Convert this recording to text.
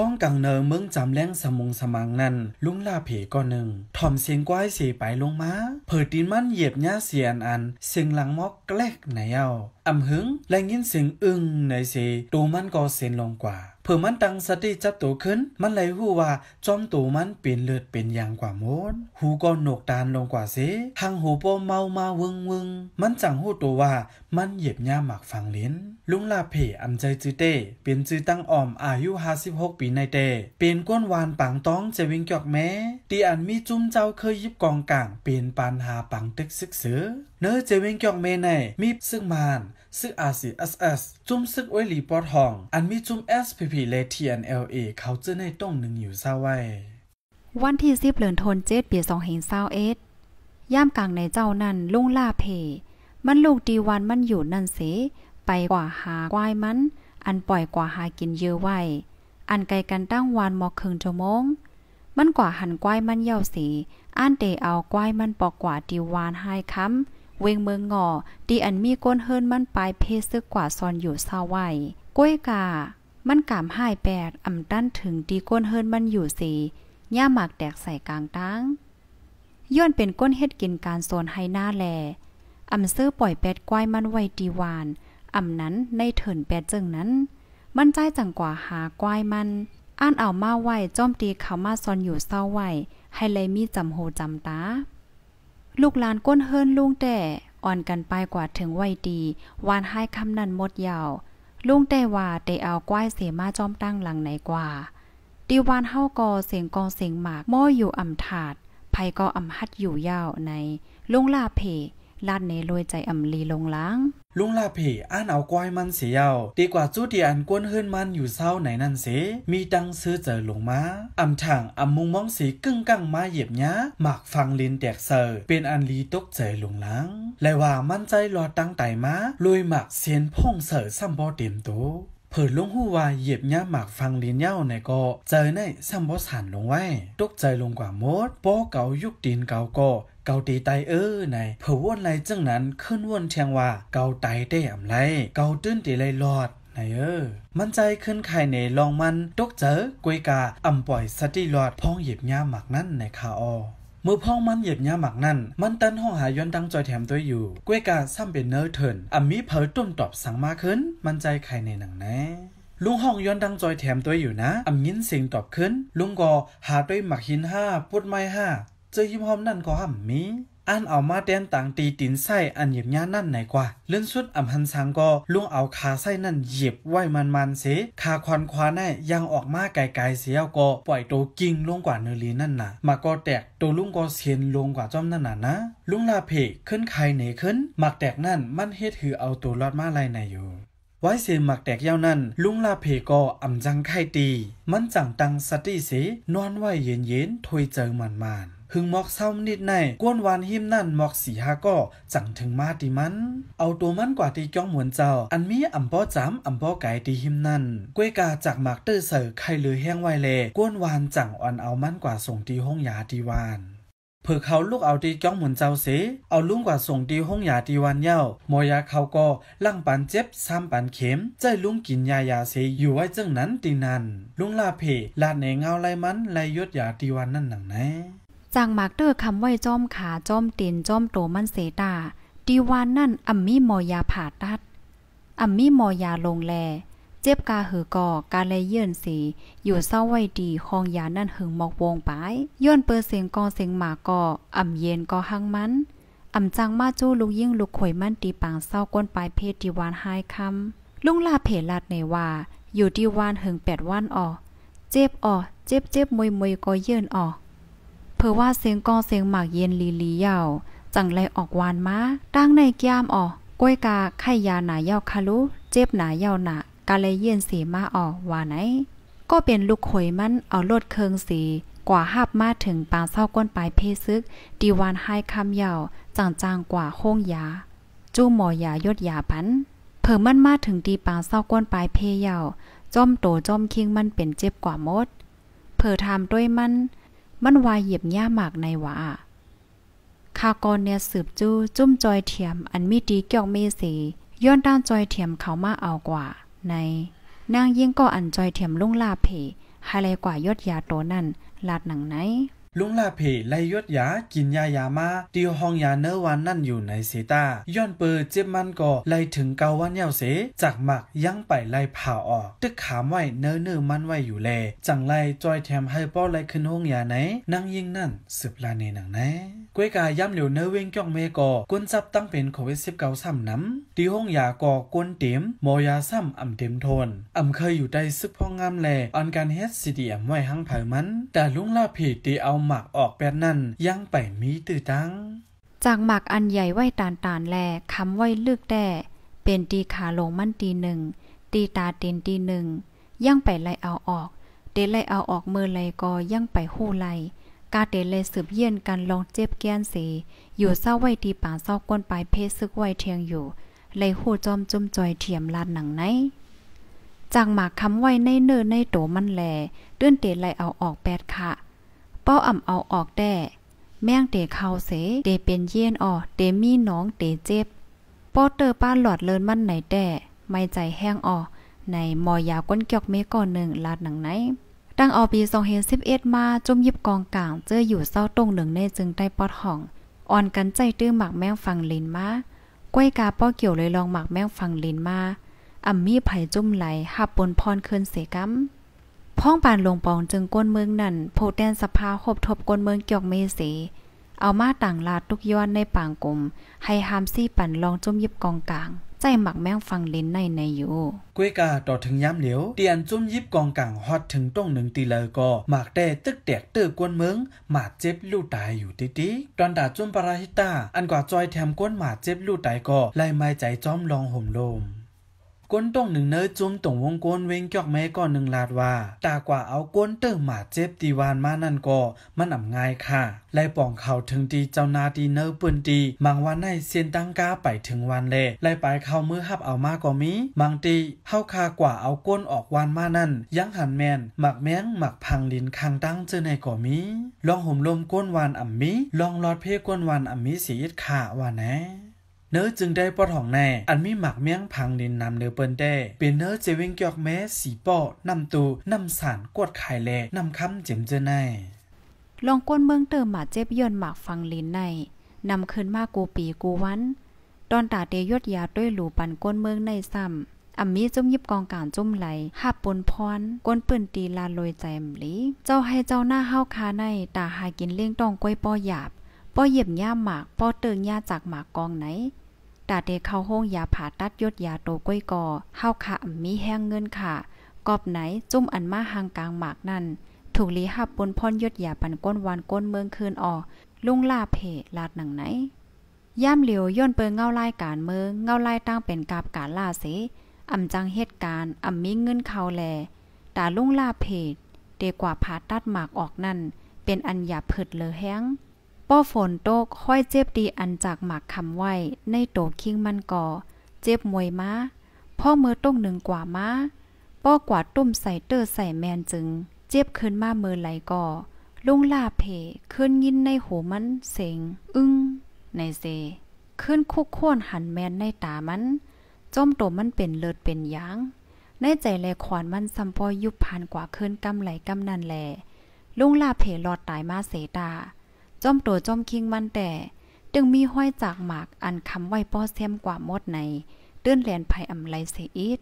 พ้องกังเนิงเมืองจำแรงสมงสมังนั่นลุงลาเพก่อนหนึ่งถ่อมเสียงก้อยเสียไปลงมาเผิดดินมันเหยียบหญ้าเสียนอันเสียงหลังมอกแกลกไหนเอาอำหึงและยินเสียงอึ้งในเสตูมันก็เสียนลงกว่าเผื่อมันตั้งสติจับตัวขึ้น มันเลยหู้ว่าจอมตัวมันเป็นเลือดเป็นยางกว่าโมด หูก็หนกตาลงกว่าเสหังหูโปเมามาเวึงวึงมันจังหู้ตัวว่ามันเหยียบย่าหมักฟังเล้นลุงลาเพอำใจจือเต้เป็นจือตั้งอ่อมอายุห้าสิบหกปีในเต้เป็นก้นวานปังต้องจะวิ่งกอกแม้ตีอันมีจุ้มเจ้าเคยยิบกองกลาง เป็นปานหาปังตึกซึกเสือ เนื้อเจวิงกอกแม่ในมีซึ่งมาน ซึ่งอาศีเอสเอสจุ้มซึกไว้หลีปอดห้อง อันมีจุ้มเอสพีพผีเลเทียนเอลเอเขาเจอในต้องหนึ่งอยู่เศร้าไว้วันที่สิบเหลือนทนเจ็ดปีสองเห็นเศร้าเอ็ดย่ามกลางในเจ้านั่น ลุงล่าเพ มันลูกดีวันมันอยู่นั่น เส ไปกว่าหากวาย มัน อันปล่อยกว่าหากินเยอะ ไว้ อันไกลกันตั้งวันมอคั่จะมง มันกว่าหันกวายมันเย่าสีอ่านเตเอากวายมันปอกกว่าดีวานให้ค้ำเวงเมืองงอดีอันมีก้นเฮิรนมันปลายเพศซึกกว่าซอนอยู่เศร้าไว้ก้วยกามันกามหายแปดอ่ำตั้นถึงตีก้นเฮิรนมันอยู่สีย่าหมากแดกใส่กลางตั้งย้อนเป็นก้นเฮ็ดกินการโซนให้หน้าแลอ่ำซื้อปล่อยแปดกว้ายมันไว้ตีวานอ่ำนั้นในเถินแปดจึงนั้น มันใจจังกว่าหากว้ายมันอ่านเอามาไหวจ้อมตีเขามาซอนอยู่เศร้าไหวให้เลยมีจำโหจำตา ลูกหลานก้นเฮิรนลุงแต่อ่อนกันไปกว่าถึงไวดีวานให้คำนั้นหมดยาวลุงแต่ว่าเตเอาก้ายเสมาจอมตั้งหลังไหนกว่า ดีวานเฮาก่อเสียงกองเสียงหมากม้ออยู่อ่ำถาด ภัยก็อ่ำฮัดอยู่ยาวใน ลุงลาเพ ลาดเนลอยใจอ่ำลีลงล้างลุงลาเพอ่านเอากวายมันเสียเอาดีกว่าจู้ที่อันกวนเฮินมันอยู่เศร้าไหนนั่นเส มีดังซื้อเจอหลงมาอ่ำถางอ่ำมุงมองสีกึ่งกังมาเหยียบหยาหมากฟังลินแตกเสอ เป็นอันลีตกเจอหลงลังและว่ามันใจรอตั้งไตมาลุยหมากเสียนพ่งเสอซ้ำบ่เต็มโตเผิดลงหูว่าเหยียบย่าหมากฟังลิ้นเย้าในก็เจอในซ้ำบอสหันลงไว้ตกใจลงกว่ามดป้อเก่ายุกตีนเกาก็เก่าตีไตเออในเผื่อว่นไรจังนั้นขึ้นว่นเทียงว่าเก่าไตได้อำไรเก่าตื้นตีไรหลอดในเออมันใจขึ้นไข่ในลองมันตกเจอกวยกาอ่ำปล่อยสติหลอดพ้องเหยียบยาหมากนั่นในคาออเมื่อพ้องมันเหยียบหญ้าหมักนั่น มันตันห้องหายย้อนดังจอยแถมตัวอยู่กวยกาซ้ำเป็นเนอร์เทินอ่ะมีเผอตุ่มตอบสั่งมาขึ้น มันใจใครในหนังแน่ลุงห้องย้อนดังจอยแถมตัวอยู่นะอ่ำยินเสียงตอบขึ้น ลุงก็หาด้วยหมักหินห้าพุดไม้ห้าเจอยิ้มหอมนั่นก็ห้ามมีอันเอามาแดนต่างตีตินไส่อันเหยียบย่านั่นไหนกว่า เลื่อนสุดอำหันสังก็ล่วงเอาขาไส่นั่นเหยียบไหวมันมันเสขาควันควาแน่ยังออกมาไกลๆเสียก็ปล่อยตัวกิ่งลงกว่าเนรีนั่นน่ะมาก็แตกตัวลุงก็เสียนลงกว่าจอมนั่นน่ะนะ ลุงลาเพกขึ้นใครไหนขึ้น มักแตกนั่นมันเฮ็ดหือเอาตัวรอดมาไรไหนอยู่ ไว้เสียหมักแตกยาวนั่นลุงลาเพก็อำจังไข่ตี มันจังตังสติเสนอนไหวเย็นเย็นถวยเจอมันมานหึงหมอกเศร้านิดในกวนวานหิมนั่นหมอกสีหาก็จังถึงมาดีมันเอาตัวมันกว่าตีจ้องหมวนเจ้า อันมีอ่ำป้อจามอ่ำป้อไก่ตีหิมนั่นก้วยกาจากหมักเตอร์เสือไข่เลอแห้งไวเลกวนวานจังอ่อนเอามันกว่าส่งตีห้องยาตีวานเผื่อเขาลูกเอาตีจ้องเหมือนเจ้าเส เอาลุงกว่าส่งตีห้องยาตีวันเย้ามอยาเขาก็ ลั่งปันเจ็บซ้ำปันเข็มใจลุงกินยายาเสอยู่ไว้จังนั้นตีนันลุงลาเพลาดในเงาไลมันไลยดยาตีวันนั่นหนังไหนจังมากเตอร์คำไว้ จ้อมขา จ้อมตีนจ้อมโตมันเสตาดีวานนั่นอัมมี่มอยาผ่าตัดอัมมี่มอยาลงแล เจ็บกาหือก่อกาเลยเยื่นสีอยู่เศร้าไว้ดีคองยานั่นหึงหมอกวงปายย้อนเปิดเสียงกอเสียงหมาก่ออัมเย็นกอหังมันอัมจังมาจู้ลูกยิ่งลูกข่อยมันตีปางเศร้าก้นปลายเพศดีวานหายคำลุงลาเพลัดในว่าอยู่ดีวานหึงแปดวันออเจ็บออเจ็บเจ็บมวยมวยก็เยื่นอออว่าเสียงกอเสียงหมากเย็นลีลียาวจังไรออกวานมาตั้งในแก้มออกก้วยกาไข่ยาหนาเยาคาลุ เจ็บหนาเยาหนากาเลยเย็นสีมาออกวานไหน ก็เป็นลูกข่อยมันเอาลดเคืองสีกว่าหับมาถึงปางเศร้าก้นปลายเพซึก ดีวานไฮคำเยาวจางกว่าโค้งยาจู้หมอยายดยาพันเพิ่มมันมาถึงดีปางเศร้าก้นปลายเพยาวจ้อมโตจ้อมคิงมันเป็นเจ็บกว่ามดเผอทำด้วยมันมันวายเหยียบหญ้าหมากในวาคากรเนี่ยสืบจู้ จุ้มจอยเทียม อันมีดีเกี่ยวเมสีย้อนด้านจอยเทียมเขามาเอากว่า ใน นางยิ่งก็อันจอยเทียมลุ่งลาเพไฮไลกว่ายอดยาโตนั่น ลาดหนังไหนลุงลาเพไลยดยากินยายามาตีห้องยาเนื้วันนั่นอยู่ในเซตาย้อนเปิดเจ็บมันก็ไลถึงเกาวันเยาเสจากหมักยั้งไปไลผ่าออกตึกขามไว้เนื้อเนื้อมันไว้อยู่แลจังไลจอยแถมให้ป้อไลขึ้นห้องยาไหนนั่งยิ่งนั่นสืบลาเนหนังแน่กวยกาย่ำเหลียวเนื้อเวงจ้องเมกอกวนจับตั้งเป็นโควิดสิบเก้าซ้ำน้ำตีห้องยาก่อกวนเต็ม มอยาซ้ำอ่ำเต็มทนอ่ำเคยอยู่ใต้ซึกพองงามแลอันการเฮ็ดซีดียมไว้หังผ่ามัน แต่ลุงลาเพตีเอาหมากออกแปดนั่นยังไปมีตื้อตังจากหมากอันใหญ่ไว้ตานตานแลคำไว้ลึกแด่เป็นตีขาลงมั่นตีหนึ่ง ตีตาเตีนตีหนึ่งย่างไปไล่เอาออกเตไล่เอาออกมือไลยก็ย่างไปหู้ไล่กาเตเลยสืบเยี่ยนกันลองเจ็บแก้นเสอยู่เศร้าไว้ตีป่าเศร้าก้นปลายเพศซึกไว้เทียงอยู่ ไล่หู้จอมจุ่มจอยเทียมลาดหนังไหน จากหมากคำไว้ในเนินในโตมันแลเดื้นเตไล่เอาออกแปดค่ะเป้าอ่ำเอาออกแด่แม่งเตะเขาเสเตเป็นเย็นอ่อเตมีน้องเตเจ็บป้อเตอป้าหลอดเลินมันไหนแด่ไม่ใจแห้งอ่อในมอยาวก้นเกียกเมก่อนหนึ่ง ลาดหนังไหน ตั้งเอปี2011 มาจุ่มยิบกองกลางเจออยู่เศร้าตรงหนึ่งในจึงได้ปอดห้อง อ่อนกันใจตื้อหมักแมงฟังลินมาก้อยกาป้อเกี่ยวเลยลองหมักแมงฟังลินมาอัมมีไผ่จุ่มไหลหับปนพรเคินเสกัมพ้องปานลงปองจึงก้นเมืองนั่นโพแดนสภาหบทบก้นเมืองเกี่ยวเมเสเอามาต่างลาดทุกย้อนในป่างกลมให้หามซี่ปั่นลองจุ่มยิบกองกลาง ใจหมักแมงฟังเลนในในอยู่กวยกาต่อถึงย้ำเหลียวเตียนจุ่มยิบกองกลาง ฮอดถึงต้งหนึ่งตีเลยก็หมากแต่ตึกแตกเตื้อกวนเมืองหมาเจ็บลู่ตายอยู่ติดๆตอนดาจุ่มปราหิตา อันกว่าจอยแถมกวนหมาเจ็บลู่ตายก็ไล่ไม้ใจจ้อมลองห่มลมก้นต้องหนึ่งเนอจุมตรงวงกลมเวงเกอกแม่ก่อนหนึ่งลาดว่า ตากว่าเอาก้นเติมหมาเจ็บตีวานมานั่นก็มันอ่ำง่ายค่ะไล่ป่องเขาถึงตีเจ้านาตีเนอปืนตีมังวันในเซียนตั้งกาไปถึงวันเลไล่ไปเขามือหับเอามากกว่ามีมังตีเฮาคากว่าเอาก้นออกวานมานั่น ยังหันแมนหมักแมงหมักพังลินคังตั้งเจอในก่อมีลองห่มลมก้นวานอ่ำมีลองลอดเพก้นวานอ่ำมีสีดค่ว่าแนะเนื้อจึงได้ปอด้องแน่ อันมีหมักเมี้ยงพังเน้นนำเนื้อเปิ้นแด้ เป็นเนื้อเจวิงกอกแม้สีป้อนำตูนำสารกวดไข่แลนำคำเจ็มเจอแน่ลองก้นเมืองเติมหมาเจ็บย่นหมักฟังลินในนำคืนมากกูปีกูวัน ตอนตาเตยดยาด้วยหลูปันก้นเมืองในซ้ำอัมมีจุ้มยิบกองการจุ้มไหลหับปนพรก้นปืนตีลาลอยใจมลีเจ้าให้เจ้าหน้าเฮาคาในตาหากินเลี้ยงตองก้อยป้อหยาบป้อเยี่ยมย่าหมากป้อเติงย่าจากหมากกองไหน ตาเดเข้าห้องยาผ่าตัดยดยาโตกล้วยกอเข้าข่ะมีแห้งเงินค่ะ กอบไหนจุ่มอันมาหางกลางหมากนั่น ถูกลีหับปนพ่อนยดยาปันก้นวานก้นเมืองคืนออก ลุงลาเพลาดหนังไหน ย่ามเหลียวย่นเปิงเงาไล่การเมืองเงาไล่ตั้งเป็นกาบการลาเสอำจังเหตุการณ์อำมีเงินเขาแลตาลุงลาเพจเดกว่าผ่าตัดหมากออกนั่น เป็นอันหยาผึดเลอแห้งป้อฝนตกห้อยเจ็บดีอันจากหมักคำไว้ ในโตคิงมันก่อ เจ็บมวยมาพ่อมือต้งหนึ่งกว่ามาป้อกว่าตุ้มใส่เตอร์ใส่แมนจึง เจ็บขึ้นมาเมือไหลก่อลุงลาเพ ขึ้นยินในหูมันเสงอึ้งในเซขึ้นคุกค้นหันแมนในตามัน จ้มโตมันเป็นเลิศเป็นยางในใจแลขวานมันซ้ำพอยุบผ่านกว่าขึ้นกำไหลกำนันแหลลุงลาเพลอดตายมาเสตาจ้อมโตจ้อมคิงมันแต่จึงมีห้อยจากหมากอันคำไว้ป้อแซมกว่ามดในเตื้นแลนภัยอำไลเสอีด